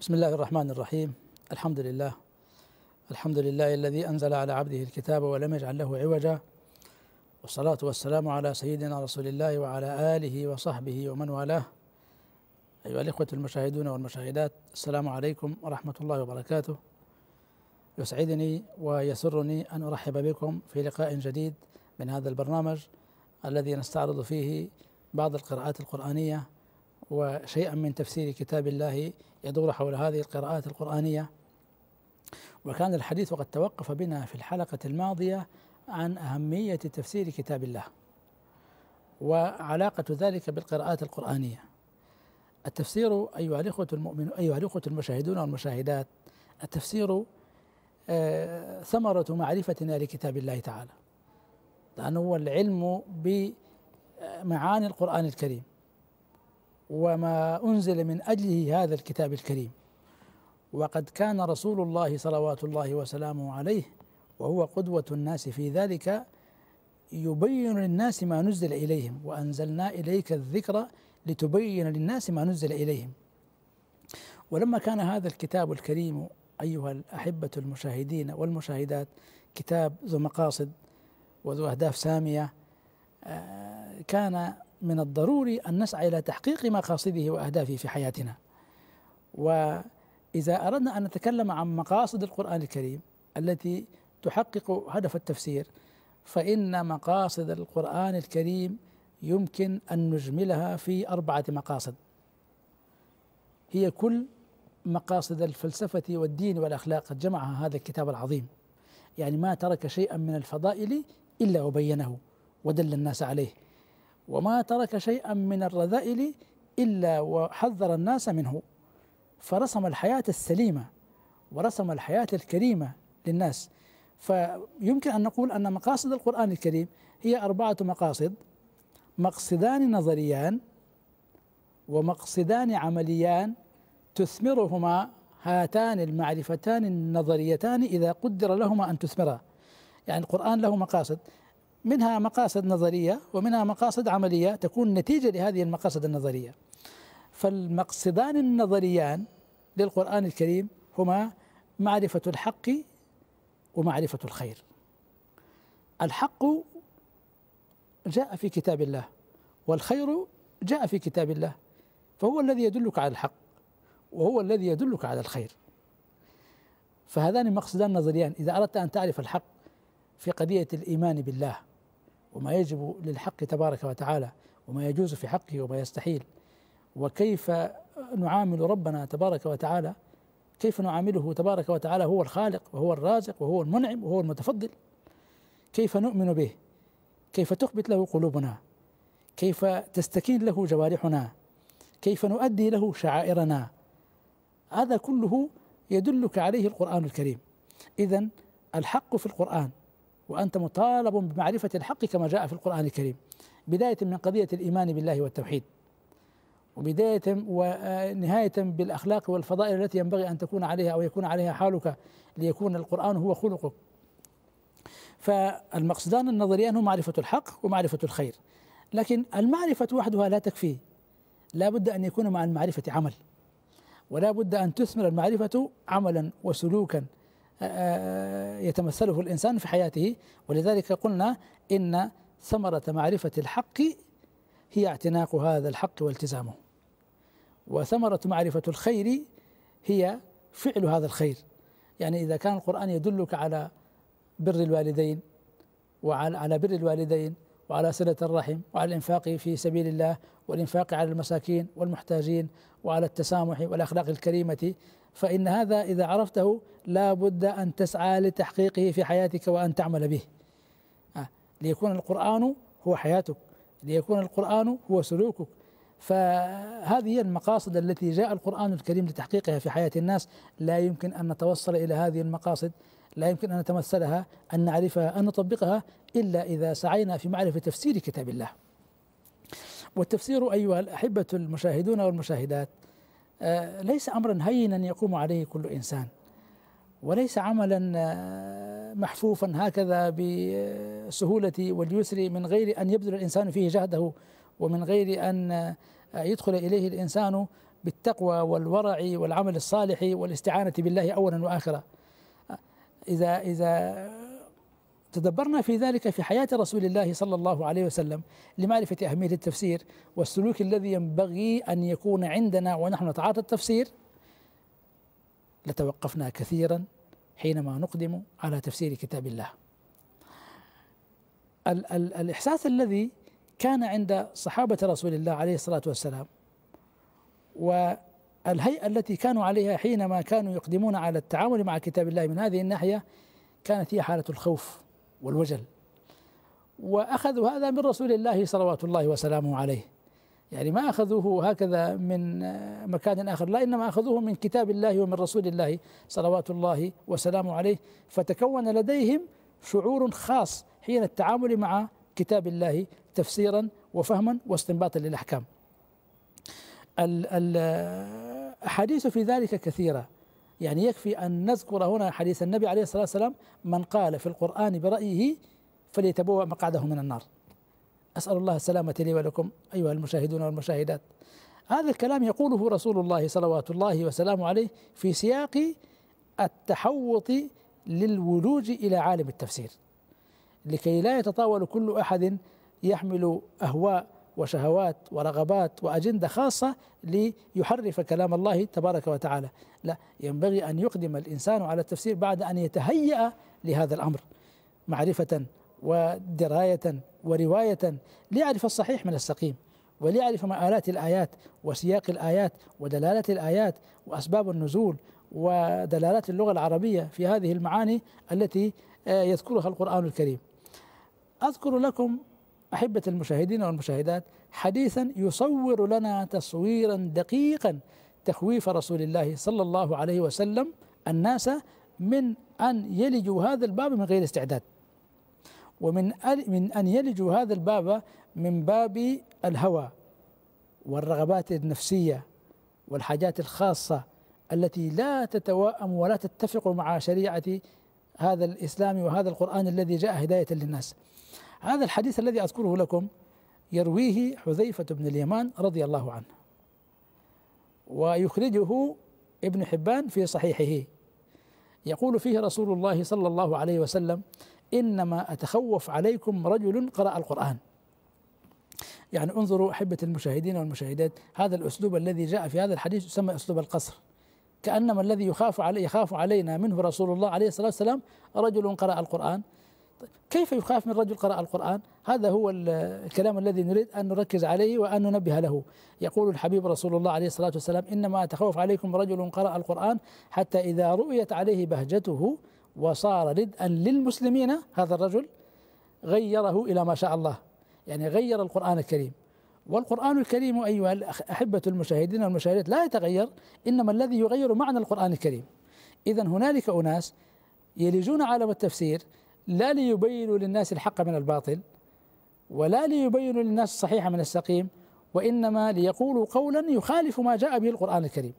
بسم الله الرحمن الرحيم الحمد لله الحمد لله الذي انزل على عبده الكتاب ولم يجعل له عوجا والصلاه والسلام على سيدنا رسول الله وعلى اله وصحبه ومن والاه ايها الاخوه المشاهدون والمشاهدات السلام عليكم ورحمه الله وبركاته يسعدني ويسرني ان ارحب بكم في لقاء جديد من هذا البرنامج الذي نستعرض فيه بعض القراءات القرانيه وشيئا من تفسير كتاب الله يدور حول هذه القراءات القرآنية وكان الحديث وقد توقف بنا في الحلقة الماضية عن أهمية تفسير كتاب الله وعلاقة ذلك بالقراءات القرآنية التفسير أيها الإخوة المؤمنون أيها الإخوة المشاهدون والمشاهدات التفسير آه، ثمرة معرفتنا لكتاب الله تعالى لأنه هو العلم بمعاني القرآن الكريم وما أنزل من أجله هذا الكتاب الكريم وقد كان رسول الله صلوات الله وسلامه عليه وهو قدوة الناس في ذلك يبين للناس ما نزل إليهم وأنزلنا إليك الذكر لتبين للناس ما نزل إليهم ولما كان هذا الكتاب الكريم أيها الأحبة المشاهدين والمشاهدات كتاب ذو مقاصد وذو أهداف سامية آه، كان من الضروري أن نسعى إلى تحقيق مقاصده وأهدافه في حياتنا وإذا أردنا أن نتكلم عن مقاصد القرآن الكريم التي تحقق هدف التفسير فإن مقاصد القرآن الكريم يمكن أن نجملها في أربعة مقاصد هي كل مقاصد الفلسفة والدين والأخلاق قد جمعها هذا الكتاب العظيم يعني ما ترك شيئا من الفضائل إلا وبينه ودل الناس عليه وما ترك شيئا من الرذائل إلا وحذر الناس منه فرسم الحياة السليمة ورسم الحياة الكريمة للناس فيمكن أن نقول أن مقاصد القرآن الكريم هي أربعة مقاصد مقصدان نظريان ومقصدان عمليان تثمرهما هاتان المعرفتان النظريتان إذا قدر لهما أن تثمرا يعني القرآن له مقاصد منها مقاصد نظرية ومنها مقاصد عملية تكون نتيجة لهذه المقاصد النظرية فالمقصدان النظريان للقرآن الكريم هما معرفة الحق ومعرفة الخير الحق جاء في كتاب الله والخير جاء في كتاب الله فهو الذي يدلك على الحق وهو الذي يدلك على الخير فهذان مقصدان نظريان إذا أردت أن تعرف الحق في قضية الإيمان بالله وما يجب للحق تبارك وتعالى وما يجوز في حقه وما يستحيل وكيف نعامل ربنا تبارك وتعالى كيف نعامله تبارك وتعالى هو الخالق وهو الرازق وهو المنعم وهو المتفضل كيف نؤمن به كيف تخبت له قلوبنا كيف تستكين له جوارحنا كيف نؤدي له شعائرنا هذا كله يدلك عليه القرآن الكريم إذا الحق في القرآن وأنت مطالب بمعرفة الحق كما جاء في القرآن الكريم بداية من قضية الإيمان بالله والتوحيد وبداية ونهاية آه، بالأخلاق والفضائل التي ينبغي أن تكون عليها أو يكون عليها حالك ليكون القرآن هو خلقك فالمقصدان النظريان هو معرفة الحق ومعرفة الخير لكن المعرفة وحدها لا تكفي لا بد أن يكون مع المعرفة عمل ولا بد أن تثمر المعرفة عملا وسلوكا آه، يتمثله الإنسان في حياته ولذلك قلنا إن ثمرة معرفة الحق هي اعتناق هذا الحق والتزامه وثمرة معرفة الخير هي فعل هذا الخير يعني إذا كان القرآن يدلك على بر الوالدين وعلى على بر الوالدين وعلى صلة الرحم وعلى الإنفاق في سبيل الله والإنفاق على المساكين والمحتاجين وعلى التسامح والأخلاق الكريمة فإن هذا إذا عرفته لا بد أن تسعى لتحقيقه في حياتك وأن تعمل به آه، ليكون القرآن هو حياتك ليكون القرآن هو سلوكك فهذه المقاصد التي جاء القرآن الكريم لتحقيقها في حياة الناس لا يمكن أن نتوصل إلى هذه المقاصد لا يمكن أن نتمثلها أن نعرفها أن نطبقها إلا إذا سعينا في معرفة تفسير كتاب الله والتفسير أيها الأحبة المشاهدون والمشاهدات آه، ليس أمرا هينا يقوم عليه كل إنسان وليس عملا آه، محفوفا هكذا بسهولة واليسر من غير أن يبذل الإنسان فيه جهده ومن غير أن آه، يدخل إليه الإنسان بالتقوى والورع والعمل الصالح والاستعانة بالله أولا وآخرا إذا إذا تدبرنا في ذلك في حياة رسول الله صلى الله عليه وسلم لمعرفة أهمية التفسير والسلوك الذي ينبغي أن يكون عندنا ونحن نتعاطى التفسير لتوقفنا كثيرا حينما نقدم على تفسير كتاب الله ال- ال- الإحساس الذي كان عند صحابة رسول الله عليه الصلاة والسلام و الهيئة التي كانوا عليها حينما كانوا يقدمون على التعامل مع كتاب الله من هذه الناحية كانت هي حالة الخوف والوجل وأخذوا هذا من رسول الله صلوات الله وسلامه عليه يعني ما أخذوه هكذا من مكان آخر لا إنما أخذوه من كتاب الله ومن رسول الله صلوات الله وسلامه عليه فتكون لديهم شعور خاص حين التعامل مع كتاب الله تفسيرا وفهما واستنباطا للأحكام ال ال أحاديث في ذلك كثيرة يعني يكفي أن نذكر هنا حديث النبي عليه الصلاة والسلام من قال في القرآن برأيه فليتبوأ مقعده من النار أسأل الله السلامة لي ولكم أيها المشاهدون والمشاهدات هذا الكلام يقوله رسول الله صلوات الله وسلامه عليه في سياق التحوط للولوج إلى عالم التفسير لكي لا يتطاول كل أحد يحمل أهواء وشهوات ورغبات وأجندة خاصة ليحرف كلام الله تبارك وتعالى لا ينبغي أن يقدم الإنسان على التفسير بعد أن يتهيأ لهذا الأمر معرفة ودراية ورواية ليعرف الصحيح من السقيم وليعرف مآلات الآيات وسياق الآيات ودلالة الآيات وأسباب النزول ودلالات اللغة العربية في هذه المعاني التي آه، يذكرها القرآن الكريم أذكر لكم أحبة المشاهدين والمشاهدات حديثا يصور لنا تصويرا دقيقا تخويف رسول الله صلى الله عليه وسلم الناس من أن يلجوا هذا الباب من غير استعداد ومن من أن يلجوا هذا الباب من باب الهوى والرغبات النفسية والحاجات الخاصة التي لا تتواءم ولا تتفق مع شريعة هذا الإسلام وهذا القرآن الذي جاء هداية للناس هذا الحديث الذي أذكره لكم يرويه حذيفة بن اليمان رضي الله عنه ويخرجه ابن حبان في صحيحه يقول فيه رسول الله صلى الله عليه وسلم إنما أتخوف عليكم رجل قرأ القرآن يعني انظروا أحبة المشاهدين والمشاهدات هذا الأسلوب الذي جاء في هذا الحديث يسمى أسلوب القصر كأنما الذي يخاف علي يخاف علينا منه رسول الله عليه الصلاة والسلام رجل قرأ القرآن كيف يخاف من رجل قرأ القرآن هذا هو الكلام الذي نريد أن نركز عليه وأن ننبه له يقول الحبيب رسول الله عليه الصلاة والسلام إنما أتخوف عليكم رجل قرأ القرآن حتى إذا رؤيت عليه بهجته وصار ردءا للمسلمين هذا الرجل غيره إلى ما شاء الله يعني غير القرآن الكريم والقرآن الكريم أيها الأحبة المشاهدين والمشاهدات لا يتغير إنما الذي يغير معنى القرآن الكريم إذا هنالك أناس يلجون عالم التفسير لا ليبينوا للناس الحق من الباطل ولا ليبينوا للناس الصحيح من السقيم وإنما ليقولوا قولا يخالف ما جاء به القرآن الكريم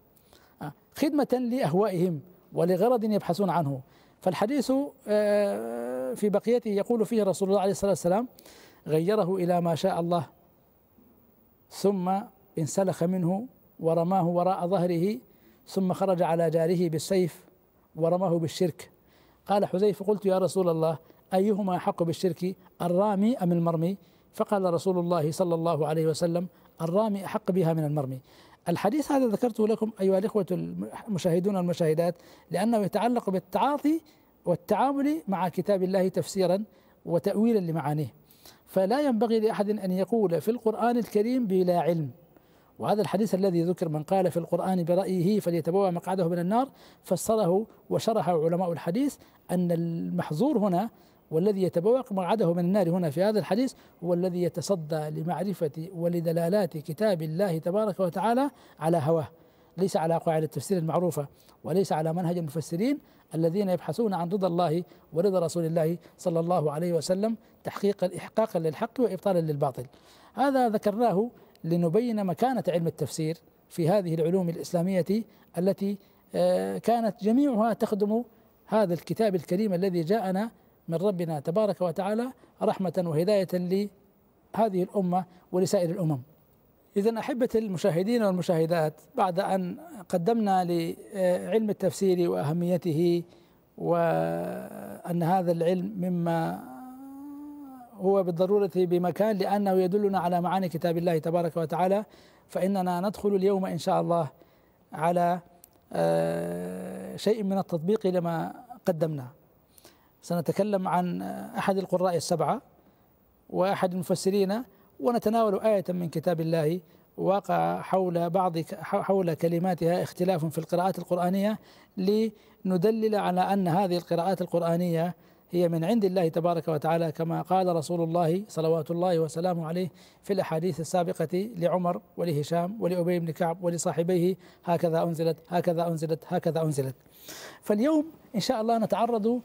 آه، خدمة لأهوائهم ولغرض يبحثون عنه فالحديث آه، في بقيته يقول فيه رسول الله عليه الصلاة والسلام غيره إلى ما شاء الله ثم انسلخ منه ورماه وراء ظهره ثم خرج على جاره بالسيف ورماه بالشرك قال حذيفة قلت يا رسول الله أيهما أحق بالشرك الرامي أم المرمي فقال رسول الله صلى الله عليه وسلم الرامي أحق بها من المرمي الحديث هذا ذكرته لكم أيها الإخوة المشاهدون والمشاهدات لأنه يتعلق بالتعاطي والتعامل مع كتاب الله تفسيرا وتأويلا لمعانيه فلا ينبغي لأحد أن يقول في القرآن الكريم بلا علم وهذا الحديث الذي ذكر من قال في القرآن برأيه فليتبوأ مقعده من النار فسره وشرح علماء الحديث أن المحظور هنا والذي يتبوأ مقعده من النار هنا في هذا الحديث هو الذي يتصدى لمعرفة ولدلالات كتاب الله تبارك وتعالى على هواه ليس على قواعد التفسير المعروفة وليس على منهج المفسرين الذين يبحثون عن رضا الله ورضا رسول الله صلى الله عليه وسلم تحقيقا إحقاقا للحق وإبطالا للباطل هذا ذكرناه لنبين مكانة علم التفسير في هذه العلوم الإسلامية التي آه، كانت جميعها تخدم هذا الكتاب الكريم الذي جاءنا من ربنا تبارك وتعالى رحمة وهداية لهذه الأمة ولسائر الأمم إذا أحبة المشاهدين والمشاهدات بعد أن قدمنا لعلم التفسير وأهميته وأن هذا العلم مما هو بالضرورة بمكان لأنه يدلنا على معاني كتاب الله تبارك وتعالى فإننا ندخل اليوم إن شاء الله على آه، شيء من التطبيق لما قدمناه سنتكلم عن أحد القراء السبعة وأحد المفسرين ونتناول آية من كتاب الله وقع حول بعض حول كلماتها اختلاف في القراءات القرآنية لندلل على أن هذه القراءات القرآنية هي من عند الله تبارك وتعالى كما قال رسول الله صلوات الله وسلامه عليه في الأحاديث السابقة لعمر ولهشام ولأبي بن كعب ولصاحبيه هكذا أنزلت هكذا أنزلت هكذا أنزلت فاليوم إن شاء الله نتعرض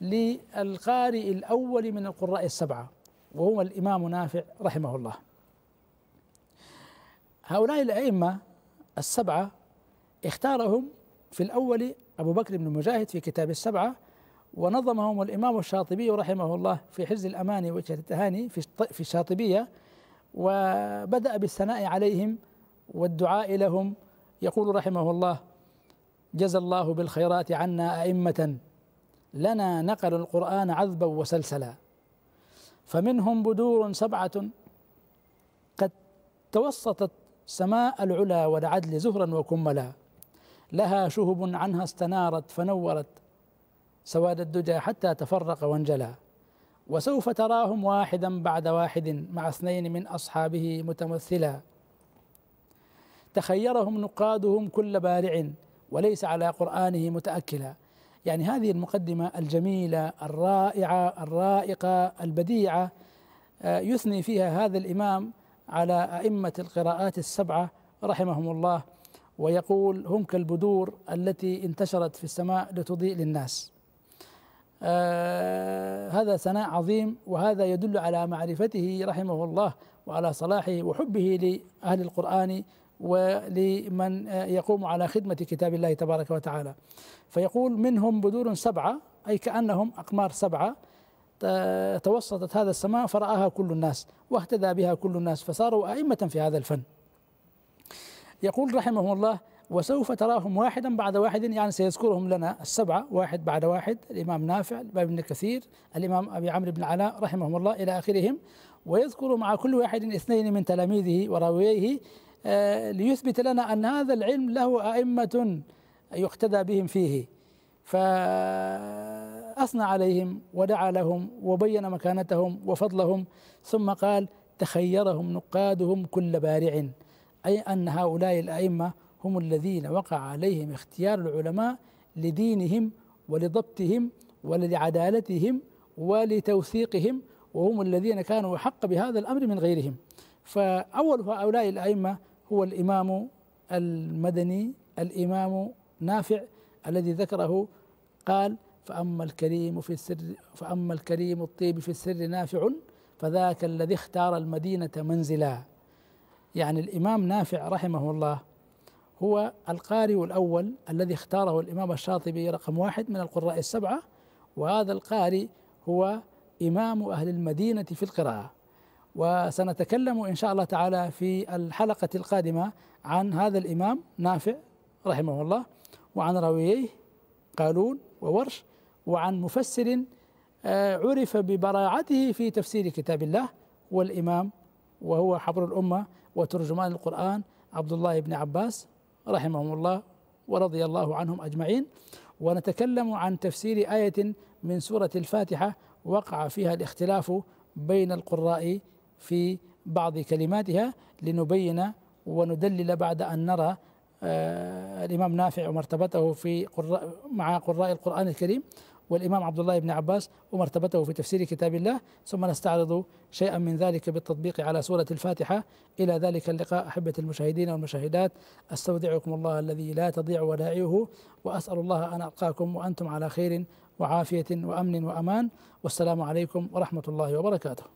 للقارئ الأول من القراء السبعة وهو الإمام نافع رحمه الله هؤلاء الأئمة السبعة اختارهم في الأول أبو بكر بن مجاهد في كتاب السبعة ونظمهم الإمام الشاطبي رحمه الله في حز الأماني وجهة التهاني في في الشاطبية وبدأ بالثناء عليهم والدعاء لهم يقول رحمه الله جزى الله بالخيرات عنا أئمة لنا نقلوا القرآن عذبا وسلسلا فمنهم بدور سبعة قد توسطت سماء العلا والعدل زهرا وكملا لها شهب عنها استنارت فنورت سواد الدجى حتى تفرق وانجلى وسوف تراهم واحدا بعد واحد مع اثنين من اصحابه متمثلا تخيرهم نقادهم كل بارع وليس على قرانه متاكلا يعني هذه المقدمة الجميلة الرائعة الرائقة البديعة آه، يثني فيها هذا الإمام على أئمة القراءات السبعة رحمهم الله ويقول هم كالبدور التي انتشرت في السماء لتضيء للناس آه، هذا ثناء عظيم وهذا يدل على معرفته رحمه الله وعلى صلاحه وحبه لأهل القرآن ولمن آه، يقوم على خدمة كتاب الله تبارك وتعالى فيقول منهم بدور سبعة أي كأنهم أقمار سبعة توسطت هذا السماء فرآها كل الناس واهتدى بها كل الناس فصاروا أئمة في هذا الفن يقول رحمه الله وسوف تراهم واحدا بعد واحد يعني سيذكرهم لنا السبعة واحد بعد واحد الإمام نافع الإمام ابن كثير الإمام أبي عمرو بن علاء رحمهم الله إلى آخرهم ويذكر مع كل واحد اثنين من تلاميذه ورويه آه، ليثبت لنا أن هذا العلم له أئمة يقتدى بهم فيه فأثنى عليهم ودعا لهم وبين مكانتهم وفضلهم ثم قال تخيرهم نقادهم كل بارع أي أن هؤلاء الأئمة هم الذين وقع عليهم اختيار العلماء لدينهم ولضبطهم ولعدالتهم ولتوثيقهم وهم الذين كانوا أحق بهذا الأمر من غيرهم فأول هؤلاء الأئمة هو الإمام المدني الإمام نافع الذي ذكره قال فأما الكريم في السر فأما الكريم الطيب في السر نافع فذاك الذي اختار المدينة منزلا يعني الإمام نافع رحمه الله هو القارئ الأول الذي اختاره الإمام الشاطبي رقم واحد من القراء السبعة وهذا القارئ هو إمام أهل المدينة في القراءة وسنتكلم إن شاء الله تعالى في الحلقة القادمة عن هذا الإمام نافع رحمه الله وعن راوييه قالون وورش وعن مفسر آه، عرف ببراعته في تفسير كتاب الله والإمام وهو حبر الأمة وترجمان القرآن عبد الله بن عباس رحمهم الله ورضي الله عنهم أجمعين ونتكلم عن تفسير آية من سورة الفاتحة وقع فيها الاختلاف بين القراء في بعض كلماتها لنبين وندلل بعد أن نرى آه، الإمام نافع ومرتبته في قراء مع قراء القرآن الكريم والإمام عبد الله بن عباس ومرتبته في تفسير كتاب الله ثم نستعرض شيئا من ذلك بالتطبيق على سورة الفاتحة إلى ذلك اللقاء أحبة المشاهدين والمشاهدات أستودعكم الله الذي لا تضيع ودائعه وأسأل الله أن ألقاكم وأنتم على خير وعافية وأمن وأمان والسلام عليكم ورحمة الله وبركاته